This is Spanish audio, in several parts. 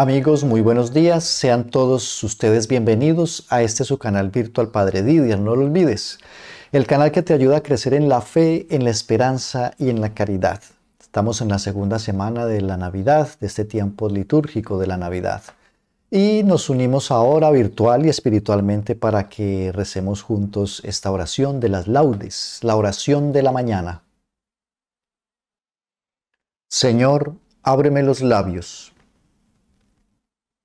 Amigos, muy buenos días. Sean todos ustedes bienvenidos a este su canal virtual Padre Didier. No lo olvides. El canal que te ayuda a crecer en la fe, en la esperanza y en la caridad. Estamos en la segunda semana de la Navidad, de este tiempo litúrgico de la Navidad. Y nos unimos ahora virtual y espiritualmente para que recemos juntos esta oración de las laudes, la oración de la mañana. Señor, ábreme los labios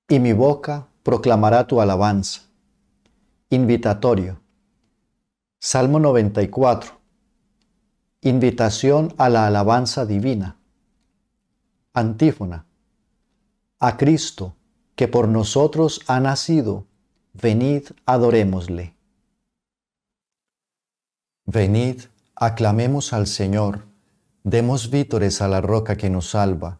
y mi boca proclamará tu alabanza. Invitatorio. Salmo 94. Invitación a la alabanza divina. Antífona. A Cristo, que por nosotros ha nacido, venid, adorémosle. Venid, aclamemos al Señor, demos vítores a la roca que nos salva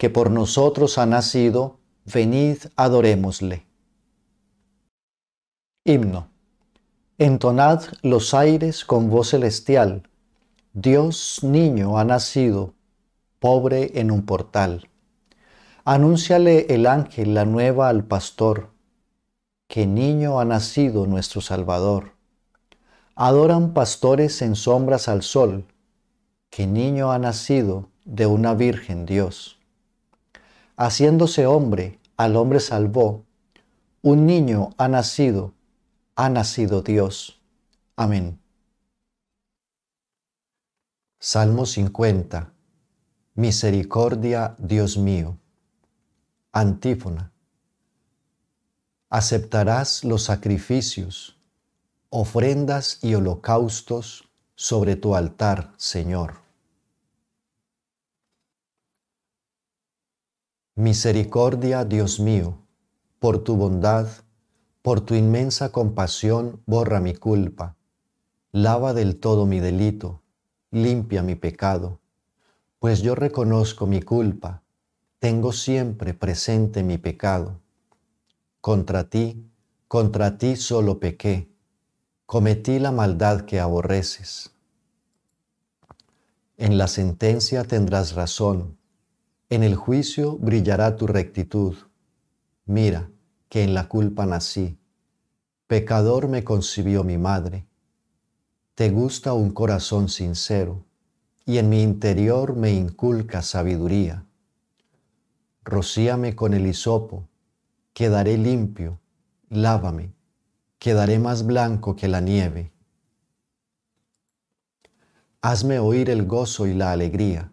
que por nosotros ha nacido, venid adorémosle. Himno. Entonad los aires con voz celestial. Dios niño ha nacido, pobre en un portal. Anúnciale el ángel la nueva al pastor, que niño ha nacido nuestro Salvador. Adoran pastores en sombras al sol, que niño ha nacido de una virgen Dios haciéndose hombre, al hombre salvó. Un niño ha nacido, ha nacido Dios. Amén. Salmo 50. Misericordia, Dios mío. Antífona. Aceptarás los sacrificios, ofrendas y holocaustos sobre tu altar, Señor. Misericordia, Dios mío, por tu bondad, por tu inmensa compasión, borra mi culpa, lava del todo mi delito, limpia mi pecado, pues yo reconozco mi culpa, tengo siempre presente mi pecado. Contra ti, contra ti solo pequé, cometí la maldad que aborreces. En la sentencia tendrás razón, en el juicio brillará tu rectitud. Mira, que en la culpa nací. Pecador me concibió mi madre. Te gusta un corazón sincero, y en mi interior me inculca sabiduría. Rocíame con el hisopo, quedaré limpio, lávame, quedaré más blanco que la nieve. Hazme oír el gozo y la alegría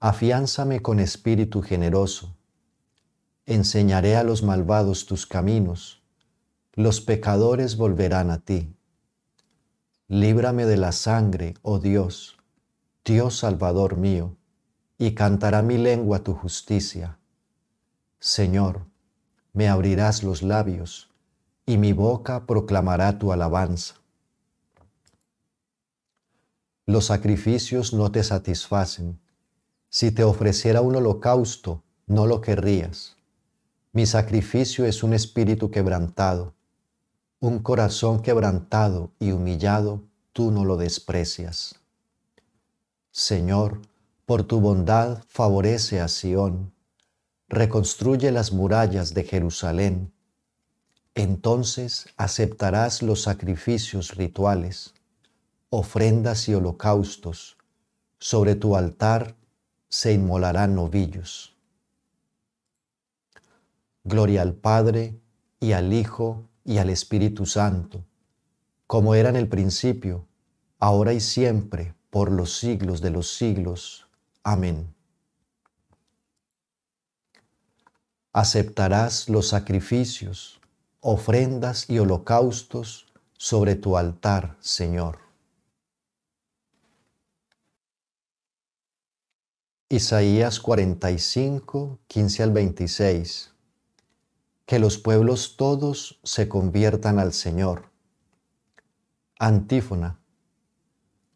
afiánzame con espíritu generoso. Enseñaré a los malvados tus caminos, los pecadores volverán a ti. Líbrame de la sangre, oh Dios, Dios Salvador mío, y cantará mi lengua tu justicia. Señor, me abrirás los labios, y mi boca proclamará tu alabanza. Los sacrificios no te satisfacen si te ofreciera un holocausto, no lo querrías. Mi sacrificio es un espíritu quebrantado. Un corazón quebrantado y humillado, tú no lo desprecias. Señor, por tu bondad favorece a Sión. Reconstruye las murallas de Jerusalén. Entonces aceptarás los sacrificios rituales, ofrendas y holocaustos. Sobre tu altar se inmolarán novillos. Gloria al Padre y al Hijo y al Espíritu Santo, como era en el principio, ahora y siempre, por los siglos de los siglos. Amén. Aceptarás los sacrificios, ofrendas y holocaustos sobre tu altar, Señor. Isaías 45, 15 al 26. Que los pueblos todos se conviertan al Señor. Antífona.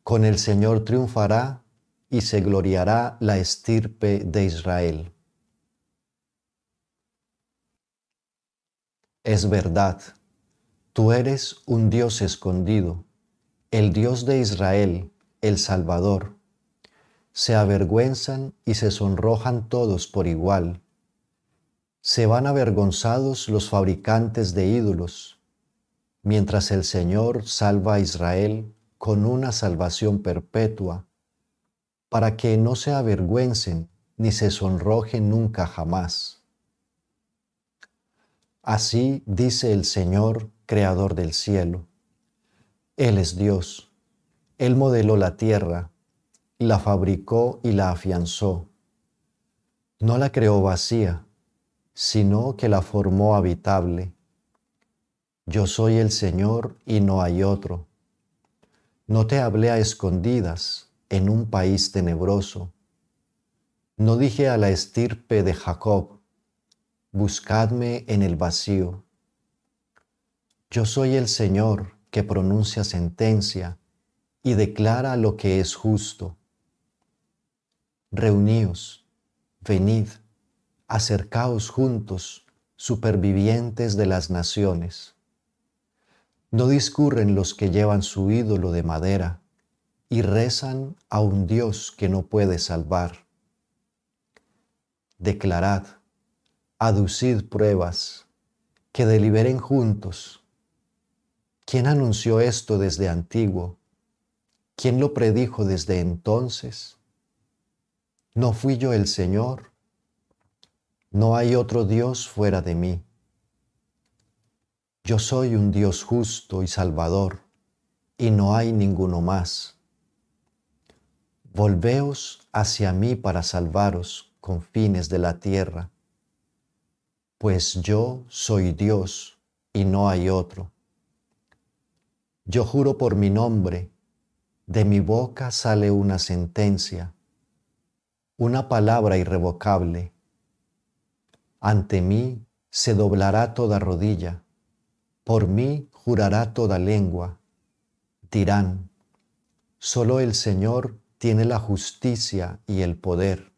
Con el Señor triunfará y se gloriará la estirpe de Israel. Es verdad, tú eres un Dios escondido, el Dios de Israel, el Salvador se avergüenzan y se sonrojan todos por igual. Se van avergonzados los fabricantes de ídolos, mientras el Señor salva a Israel con una salvación perpetua, para que no se avergüencen ni se sonrojen nunca jamás. Así dice el Señor, creador del cielo. Él es Dios. Él modeló la tierra, la fabricó y la afianzó. No la creó vacía, sino que la formó habitable. Yo soy el Señor y no hay otro. No te hablé a escondidas en un país tenebroso. No dije a la estirpe de Jacob, buscadme en el vacío. Yo soy el Señor que pronuncia sentencia y declara lo que es justo reuníos, venid, acercaos juntos, supervivientes de las naciones. No discurren los que llevan su ídolo de madera y rezan a un Dios que no puede salvar. Declarad, aducid pruebas, que deliberen juntos. ¿Quién anunció esto desde antiguo? ¿Quién lo predijo desde entonces? No fui yo el Señor. No hay otro Dios fuera de mí. Yo soy un Dios justo y salvador, y no hay ninguno más. Volveos hacia mí para salvaros, confines de la tierra, pues yo soy Dios y no hay otro. Yo juro por mi nombre, de mi boca sale una sentencia una palabra irrevocable. Ante mí se doblará toda rodilla, por mí jurará toda lengua. Dirán, solo el Señor tiene la justicia y el poder.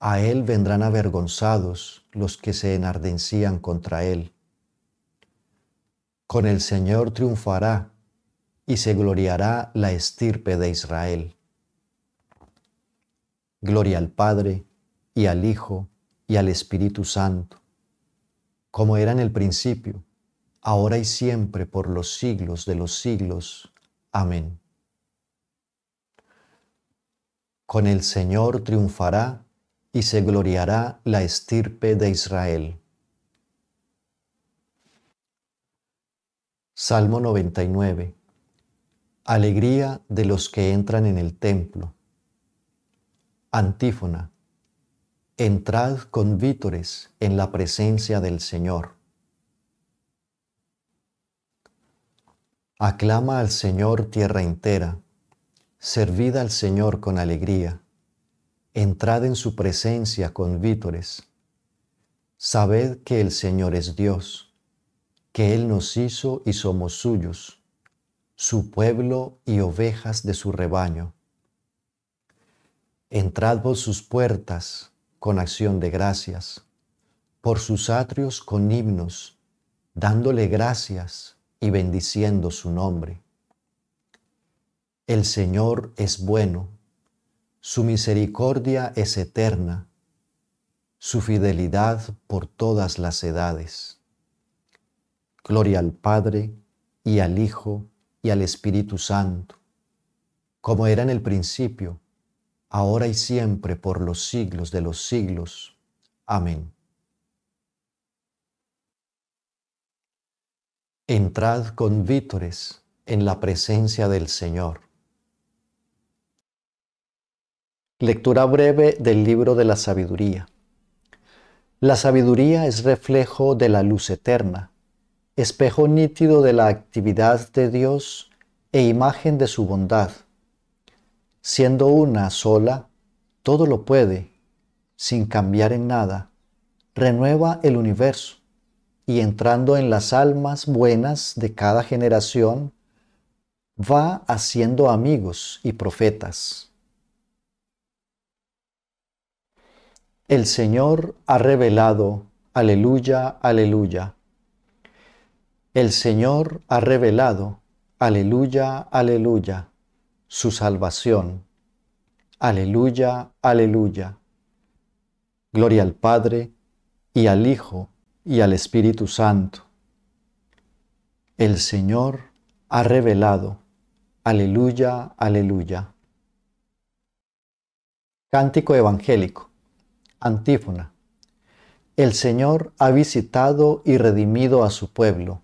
A él vendrán avergonzados los que se enardecían contra él. Con el Señor triunfará y se gloriará la estirpe de Israel. Gloria al Padre y al Hijo y al Espíritu Santo, como era en el principio, ahora y siempre, por los siglos de los siglos. Amén. Con el Señor triunfará y se gloriará la estirpe de Israel. Salmo 99. Alegría de los que entran en el templo. Antífona. Entrad con vítores en la presencia del Señor. Aclama al Señor tierra entera, servid al Señor con alegría, entrad en su presencia con vítores. Sabed que el Señor es Dios, que Él nos hizo y somos suyos, su pueblo y ovejas de su rebaño. Entrad por sus puertas con acción de gracias, por sus atrios con himnos, dándole gracias y bendiciendo su nombre. El Señor es bueno, su misericordia es eterna, su fidelidad por todas las edades. Gloria al Padre y al Hijo y al Espíritu Santo, como era en el principio, ahora y siempre, por los siglos de los siglos. Amén. Entrad con vítores en la presencia del Señor. Lectura breve del libro de la sabiduría. La sabiduría es reflejo de la luz eterna, espejo nítido de la actividad de Dios e imagen de su bondad siendo una sola, todo lo puede, sin cambiar en nada, renueva el universo y entrando en las almas buenas de cada generación, va haciendo amigos y profetas. El Señor ha revelado, aleluya, aleluya. El Señor ha revelado, aleluya, aleluya su salvación. Aleluya, aleluya. Gloria al Padre y al Hijo y al Espíritu Santo. El Señor ha revelado. Aleluya, aleluya. Cántico evangélico. Antífona. El Señor ha visitado y redimido a su pueblo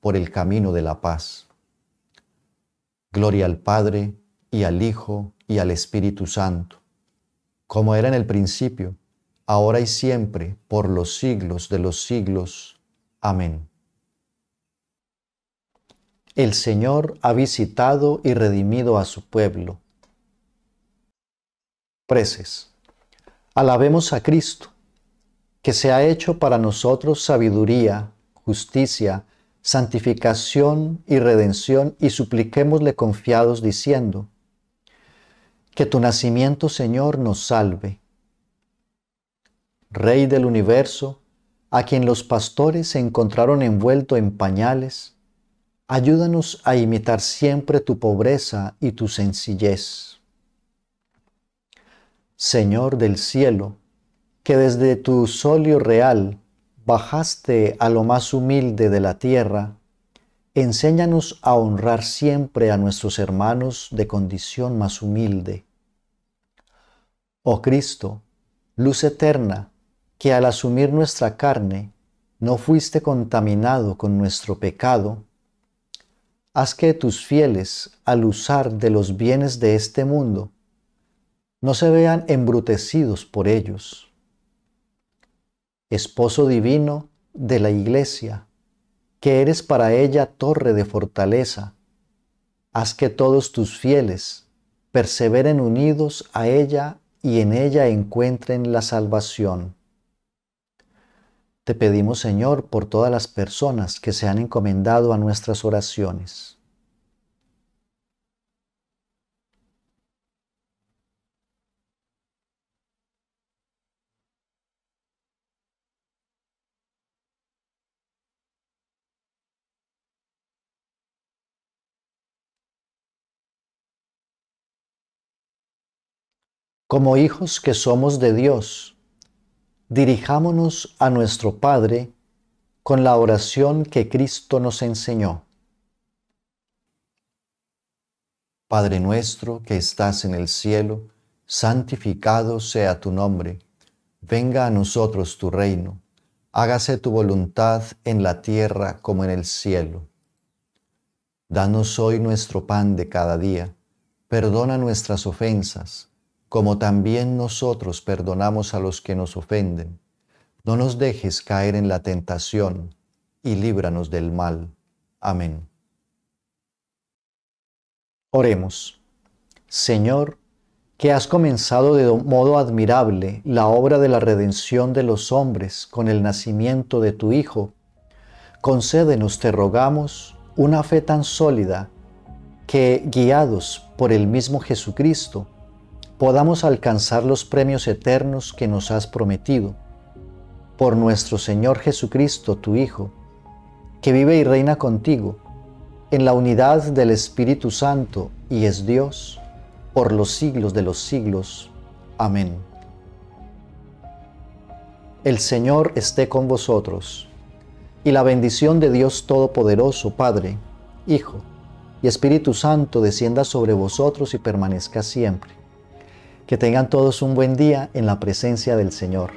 por el camino de la paz. Gloria al Padre y al Hijo y al Espíritu Santo, como era en el principio, ahora y siempre, por los siglos de los siglos. Amén. El Señor ha visitado y redimido a su pueblo. Preces. Alabemos a Cristo, que se ha hecho para nosotros sabiduría, justicia, santificación y redención y supliquémosle confiados diciendo, que tu nacimiento, Señor, nos salve. Rey del universo, a quien los pastores se encontraron envuelto en pañales, ayúdanos a imitar siempre tu pobreza y tu sencillez. Señor del cielo, que desde tu solio real bajaste a lo más humilde de la tierra, enséñanos a honrar siempre a nuestros hermanos de condición más humilde. Oh Cristo, luz eterna, que al asumir nuestra carne no fuiste contaminado con nuestro pecado, haz que tus fieles, al usar de los bienes de este mundo, no se vean embrutecidos por ellos esposo divino de la iglesia, que eres para ella torre de fortaleza. Haz que todos tus fieles perseveren unidos a ella y en ella encuentren la salvación. Te pedimos, Señor, por todas las personas que se han encomendado a nuestras oraciones Como hijos que somos de Dios, dirijámonos a nuestro Padre con la oración que Cristo nos enseñó. Padre nuestro que estás en el cielo, santificado sea tu nombre, venga a nosotros tu reino, hágase tu voluntad en la tierra como en el cielo. Danos hoy nuestro pan de cada día, perdona nuestras ofensas, como también nosotros perdonamos a los que nos ofenden. No nos dejes caer en la tentación, y líbranos del mal. Amén. Oremos. Señor, que has comenzado de modo admirable la obra de la redención de los hombres con el nacimiento de tu Hijo, concédenos, te rogamos, una fe tan sólida que, guiados por el mismo Jesucristo, podamos alcanzar los premios eternos que nos has prometido. Por nuestro Señor Jesucristo, tu Hijo, que vive y reina contigo, en la unidad del Espíritu Santo y es Dios, por los siglos de los siglos. Amén. El Señor esté con vosotros, y la bendición de Dios Todopoderoso, Padre, Hijo y Espíritu Santo, descienda sobre vosotros y permanezca siempre. Que tengan todos un buen día en la presencia del Señor.